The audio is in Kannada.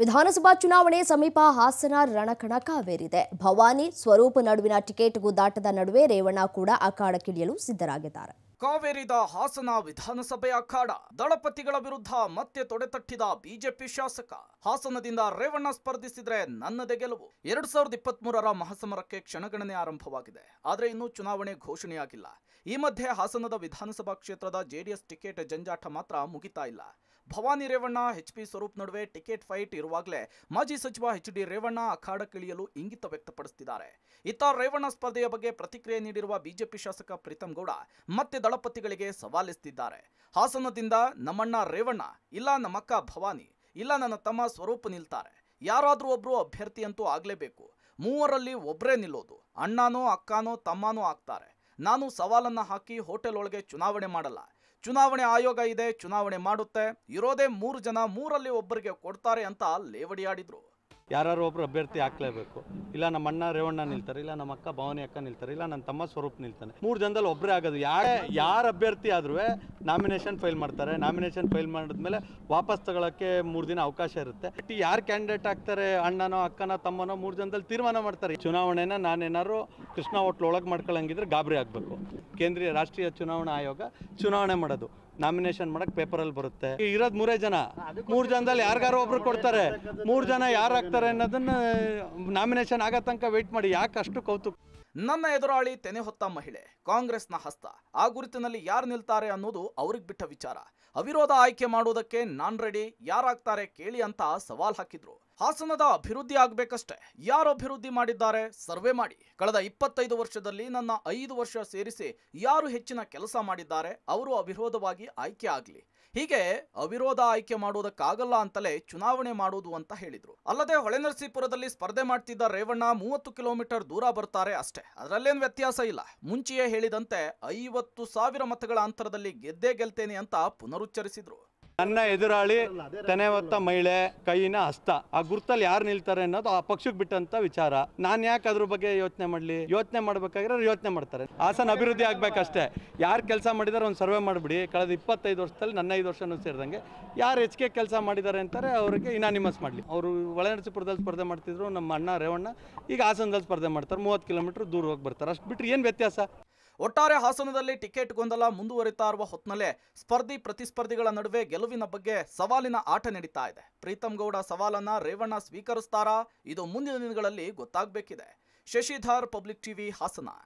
ವಿಧಾನಸಭಾ ಚುನಾವಣೆ ಸಮೀಪ ಹಾಸನ ರಣಕಣ ಕಾವೇರಿದೆ ಭವಾನಿ ಸ್ವರೂಪ ನಡುವಿನ ಟಿಕೆಟ್ ಗುದ್ದಾಟದ ನಡುವೆ ರೇವಣ್ಣ ಕೂಡ ಅಖಾಡಕ್ಕಿಳಿಯಲು ಸಿದ್ಧರಾಗಿದ್ದಾರೆ ಕಾವೇರಿದ ಹಾಸನ ವಿಧಾನಸಭೆ ಅಖಾಡ ದಳಪತಿಗಳ ವಿರುದ್ಧ ಮತ್ತೆ ತೊಡೆತಟ್ಟಿದ ಬಿಜೆಪಿ ಶಾಸಕ ಹಾಸನದಿಂದ ರೇವಣ್ಣ ಸ್ಪರ್ಧಿಸಿದ್ರೆ ನನ್ನದೇ ಗೆಲುವು ಎರಡ್ ಸಾವಿರದ ಇಪ್ಪತ್ತ್ ಮೂರರ ಮಹಾಸಮರಕ್ಕೆ ಕ್ಷಣಗಣನೆ ಆರಂಭವಾಗಿದೆ ಆದರೆ ಇನ್ನೂ ಚುನಾವಣೆ ಘೋಷಣೆಯಾಗಿಲ್ಲ ಈ ಮಧ್ಯೆ ಹಾಸನದ ವಿಧಾನಸಭಾ ಕ್ಷೇತ್ರದ ಜೆಡಿಎಸ್ ಟಿಕೆಟ್ ಜಂಜಾಟ ಮಾತ್ರ ಮುಗಿತಾ ಇಲ್ಲ ಭವಾನಿ ರೇವಣ್ಣ ಎಚ್ ಪಿ ಸ್ವರೂಪ್ ನಡುವೆ ಟಿಕೆಟ್ ಫೈಟ್ ಇರುವಾಗಲೇ ಮಾಜಿ ಸಚಿವ ಎಚ್ ಡಿ ರೇವಣ್ಣ ಅಖಾಡಕ್ಕಿಳಿಯಲು ಇಂಗಿತ ವ್ಯಕ್ತಪಡಿಸುತ್ತಿದ್ದಾರೆ ಇತ್ತ ರೇವಣ್ಣ ಸ್ಪರ್ಧೆಯ ಬಗ್ಗೆ ಪ್ರತಿಕ್ರಿಯೆ ನೀಡಿರುವ ಬಿಜೆಪಿ ಶಾಸಕ ಪ್ರೀತಂ ಗೌಡ ಮತ್ತೆ ದಳಪತಿಗಳಿಗೆ ಸವಾಲಿಸ್ತಿದ್ದಾರೆ ಹಾಸನದಿಂದ ನಮ್ಮಣ್ಣ ರೇವಣ್ಣ ಇಲ್ಲ ನಮ್ಮಕ್ಕ ಭವಾನಿ ಇಲ್ಲ ನನ್ನ ತಮ್ಮ ಸ್ವರೂಪ ನಿಲ್ತಾರೆ ಯಾರಾದರೂ ಒಬ್ಬರು ಅಭ್ಯರ್ಥಿಯಂತೂ ಆಗ್ಲೇಬೇಕು ಆಗಲೇಬೇಕು ಮೂವರಲ್ಲಿ ಒಬ್ಬರೇ ನಿಲ್ಲೋದು ಅಣ್ಣನೋ ಅಕ್ಕನೋ ತಮ್ಮನೋ ಆಗ್ತಾರೆ ನಾನು ಸವಾಲನ್ನು ಹಾಕಿ ಹೋಟೆಲ್ ಒಳಗೆ ಚುನಾವಣೆ ಮಾಡಲ್ಲ ಚುನಾವಣೆ ಆಯೋಗ ಇದೆ ಚುನಾವಣೆ ಮಾಡುತ್ತೆ ಇರೋದೇ ಮೂರು ಜನ ಮೂರಲ್ಲಿ ಒಬ್ಬರಿಗೆ ಕೊಡ್ತಾರೆ ಅಂತ ಲೇವಡಿ ಆಡಿದ್ರು ಯಾರು ಒಬ್ರು ಅಭ್ಯರ್ಥಿ ಹಾಕ್ಲೇಬೇಕು ಇಲ್ಲ ನಮ್ಮ ಅಣ್ಣ ರೇವಣ್ಣ ನಿಲ್ತಾರೆ ಇಲ್ಲ ನಮ್ಮ ಅಕ್ಕ ಭಾವನೆ ಅಕ್ಕ ನಿಲ್ತಾರೆ ಇಲ್ಲ ನನ್ನ ತಮ್ಮ ಸ್ವರೂಪ್ ನಿಲ್ತಾನೆ ಮೂರು ಜನದಲ್ಲಿ ಒಬ್ಬರೇ ಆಗೋದು ಯಾರೇ ಯಾರು ಅಭ್ಯರ್ಥಿ ಆದ್ರೂ ನಾಮಿನೇಷನ್ ಫೈಲ್ ಮಾಡ್ತಾರೆ ನಾಮಿನೇಷನ್ ಫೈಲ್ ಮಾಡಿದ್ಮೇಲೆ ವಾಪಸ್ ತಗೊಳಕ್ಕೆ ಮೂರು ದಿನ ಅವಕಾಶ ಇರುತ್ತೆ ಯಾರು ಕ್ಯಾಂಡಿಡೇಟ್ ಆಗ್ತಾರೆ ಅಣ್ಣನೋ ಅಕ್ಕನೋ ತಮ್ಮನೋ ಮೂರು ಜನದಲ್ಲಿ ತೀರ್ಮಾನ ಮಾಡ್ತಾರೆ ಚುನಾವಣೆನ ನಾನೇನಾದ್ರು ಕೃಷ್ಣ ಹೋಟ್ಲ್ ಒಳಗೆ ಮಾಡ್ಕೊಳ್ಳಂಗಿದ್ರೆ ಗಾಬರಿ ಆಗಬೇಕು ಕೇಂದ್ರೀಯ ರಾಷ್ಟ್ರೀಯ ಚುನಾವಣಾ ಆಯೋಗ ಚುನಾವಣೆ ಮಾಡೋದು ನಾಮಿನೇಷನ್ ಮಾಡಕ್ ಪೇಪರಲ್ಲಿ ಬರುತ್ತೆ ಇರೋದು ಮೂರೇ ಜನ ಮೂರು ಜನದಲ್ಲಿ ಯಾರಿಗಾರು ಒಬ್ರು ಕೊಡ್ತಾರೆ ಮೂರು ಜನ ಯಾರು ಆಗ್ತಾರೆ ಅನ್ನೋದನ್ನ ನಾಮಿನೇಷನ್ ಆಗೋ ತನಕ ವೆಯ್ಟ್ ಮಾಡಿ ಯಾಕೆ ಅಷ್ಟು ಕೌತುಕ ನನ್ನ ಎದುರಾಳಿ ತೆನೆ ಹೊತ್ತ ಮಹಿಳೆ ಕಾಂಗ್ರೆಸ್ನ ಹಸ್ತ ಆ ಗುರುತಿನಲ್ಲಿ ಯಾರು ನಿಲ್ತಾರೆ ಅನ್ನೋದು ಅವ್ರಿಗೆ ಬಿಟ್ಟ ವಿಚಾರ ಅವಿರೋಧ ಆಯ್ಕೆ ಮಾಡುವುದಕ್ಕೆ ನಾನ್ ರೆಡಿ ಯಾರಾಗ್ತಾರೆ ಕೇಳಿ ಅಂತ ಸವಾಲ್ ಹಾಕಿದ್ರು ಹಾಸನದ ಅಭಿವೃದ್ಧಿ ಆಗ್ಬೇಕಷ್ಟೇ ಯಾರು ಅಭಿವೃದ್ಧಿ ಮಾಡಿದ್ದಾರೆ ಸರ್ವೆ ಮಾಡಿ ಕಳೆದ ಇಪ್ಪತ್ತೈದು ವರ್ಷದಲ್ಲಿ ನನ್ನ ಐದು ವರ್ಷ ಸೇರಿಸಿ ಯಾರು ಹೆಚ್ಚಿನ ಕೆಲಸ ಮಾಡಿದ್ದಾರೆ ಅವರು ಅವಿರೋಧವಾಗಿ ಆಯ್ಕೆ ಆಗಲಿ ಹೀಗೆ ಅವಿರೋಧ ಆಯ್ಕೆ ಮಾಡುವುದಕ್ಕಾಗಲ್ಲ ಅಂತಲೇ ಚುನಾವಣೆ ಮಾಡುವುದು ಅಂತ ಹೇಳಿದ್ರು ಅಲ್ಲದೆ ಹೊಳೆನರಸೀಪುರದಲ್ಲಿ ಸ್ಪರ್ಧೆ ಮಾಡ್ತಿದ್ದ ರೇವಣ್ಣ ಮೂವತ್ತು ಕಿಲೋಮೀಟರ್ ದೂರ ಬರ್ತಾರೆ ಅಷ್ಟೇ ಅದರಲ್ಲೇನು ವ್ಯತ್ಯಾಸ ಇಲ್ಲ ಮುಂಚೆಯೇ ಹೇಳಿದಂತೆ ಐವತ್ತು ಸಾವಿರ ಮತಗಳ ಅಂತರದಲ್ಲಿ ಗೆದ್ದೇ ಗೆಲ್ತೇನೆ ಅಂತ ಪುನರುಚ್ಚರಿಸಿದ್ರು ನನ್ನ ಎದುರಾಳಿ ತೆನೆ ಹೊತ್ತ ಮಹಿಳೆ ಕೈನ ಹಸ್ತ ಆ ಗುರ್ತಲ್ಲಿ ಯಾರು ನಿಲ್ತಾರೆ ಅನ್ನೋದು ಆ ಪಕ್ಷಕ್ಕೆ ಬಿಟ್ಟಂತ ವಿಚಾರ ನಾನು ಯಾಕೆ ಅದ್ರ ಬಗ್ಗೆ ಯೋಚನೆ ಮಾಡಲಿ ಯೋಚನೆ ಮಾಡ್ಬೇಕಾಗಿರೋ ಯೋಚನೆ ಮಾಡ್ತಾರೆ ಹಾಸನ ಅಭಿವೃದ್ಧಿ ಆಗ್ಬೇಕಷ್ಟೇ ಯಾರು ಕೆಲಸ ಮಾಡಿದಾರೆ ಒಂದು ಸರ್ವೆ ಮಾಡಿಬಿಡಿ ಕಳೆದ ಇಪ್ಪತ್ತೈದು ವರ್ಷದಲ್ಲಿ ನನ್ನ ಐದು ವರ್ಷನೂ ಸೇರಿದಂಗೆ ಯಾರು ಹೆಚ್ಚಿಗೆ ಕೆಲಸ ಮಾಡಿದ್ದಾರೆ ಅಂತಾರೆ ಅವರಿಗೆ ಇನಾನಿಮಸ್ ಮಾಡಲಿ ಅವರು ಒಳನರಸಿಪುರದಲ್ಲಿ ಸ್ಪರ್ಧೆ ಮಾಡ್ತಿದ್ರು ನಮ್ಮ ಅಣ್ಣ ರೇವಣ್ಣ ಈಗ ಹಾಸನದಲ್ಲಿ ಸ್ಪರ್ಧೆ ಮಾಡ್ತಾರೆ ಮೂವತ್ತು ಕಿಲೋಮೀಟರ್ ದೂರ ಹೋಗಿ ಬರ್ತಾರೆ ಅಷ್ಟು ಬಿಟ್ಟರೆ ಏನು ವ್ಯತ್ಯಾಸ ಒಟ್ಟಾರೆ ಹಾಸನದಲ್ಲಿ ಟಿಕೆಟ್ ಗೊಂದಲ ಮುಂದುವರಿತಾ ಇರುವ ಹೊತ್ನಲ್ಲೇ ಸ್ಪರ್ಧಿ ಪ್ರತಿಸ್ಪರ್ಧಿಗಳ ನಡುವೆ ಗೆಲುವಿನ ಬಗ್ಗೆ ಸವಾಲಿನ ಆಟ ನಡೀತಾ ಇದೆ ಪ್ರೀತಂ ಗೌಡ ಸವಾಲನ್ನ ರೇವಣ್ಣ ಸ್ವೀಕರಿಸ್ತಾರಾ ಇದು ಮುಂದಿನ ದಿನಗಳಲ್ಲಿ ಗೊತ್ತಾಗಬೇಕಿದೆ ಶಶಿಧರ್ ಪಬ್ಲಿಕ್ ಟಿವಿ ಹಾಸನ